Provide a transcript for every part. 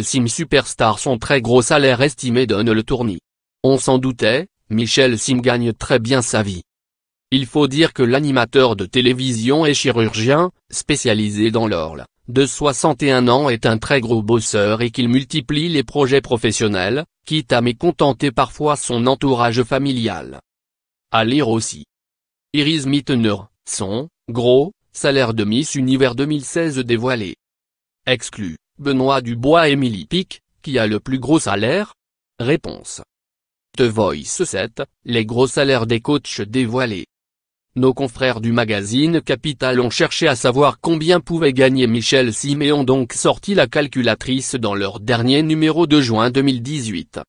Sim superstar son très gros salaire estimé donne le tournis. On s'en doutait, Michel Sim gagne très bien sa vie. Il faut dire que l'animateur de télévision et chirurgien, spécialisé dans l'orle, de 61 ans est un très gros bosseur et qu'il multiplie les projets professionnels, quitte à mécontenter parfois son entourage familial. À lire aussi. Iris Mittener, son, gros, salaire de Miss Univers 2016 dévoilé. Exclu. Benoît Dubois et Émilie Pic, qui a le plus gros salaire Réponse. The Voice 7, les gros salaires des coachs dévoilés. Nos confrères du magazine Capital ont cherché à savoir combien pouvait gagner Michel Sim et ont donc sorti la calculatrice dans leur dernier numéro de juin 2018.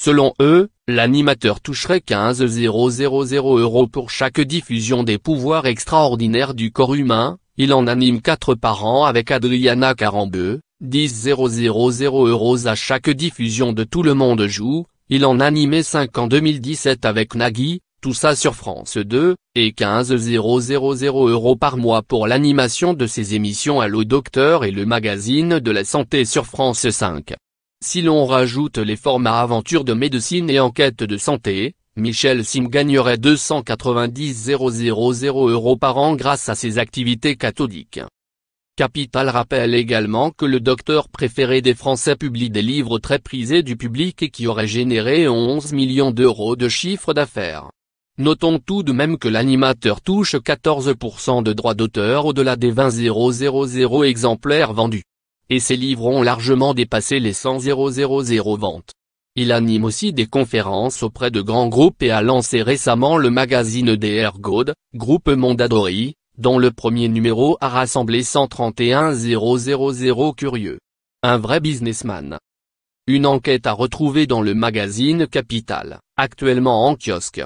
Selon eux, l'animateur toucherait 15 000 euros pour chaque diffusion des pouvoirs extraordinaires du corps humain, il en anime 4 par an avec Adriana Carambeu, 10 000 euros à chaque diffusion de Tout le monde joue, il en animait 5 en 2017 avec Nagui, tout ça sur France 2, et 15 000 euros par mois pour l'animation de ses émissions Allo Docteur et le magazine de la santé sur France 5. Si l'on rajoute les formats Aventure de médecine et enquête de santé, Michel Sim gagnerait 290 000 euros par an grâce à ses activités cathodiques. Capital rappelle également que le docteur préféré des Français publie des livres très prisés du public et qui auraient généré 11 millions d'euros de chiffre d'affaires. Notons tout de même que l'animateur touche 14% de droits d'auteur au-delà des 20 000 exemplaires vendus. Et ses livres ont largement dépassé les 100 000 ventes. Il anime aussi des conférences auprès de grands groupes et a lancé récemment le magazine DR God, groupe Mondadori, dont le premier numéro a rassemblé 131 000 curieux. Un vrai businessman. Une enquête à retrouver dans le magazine Capital, actuellement en kiosque.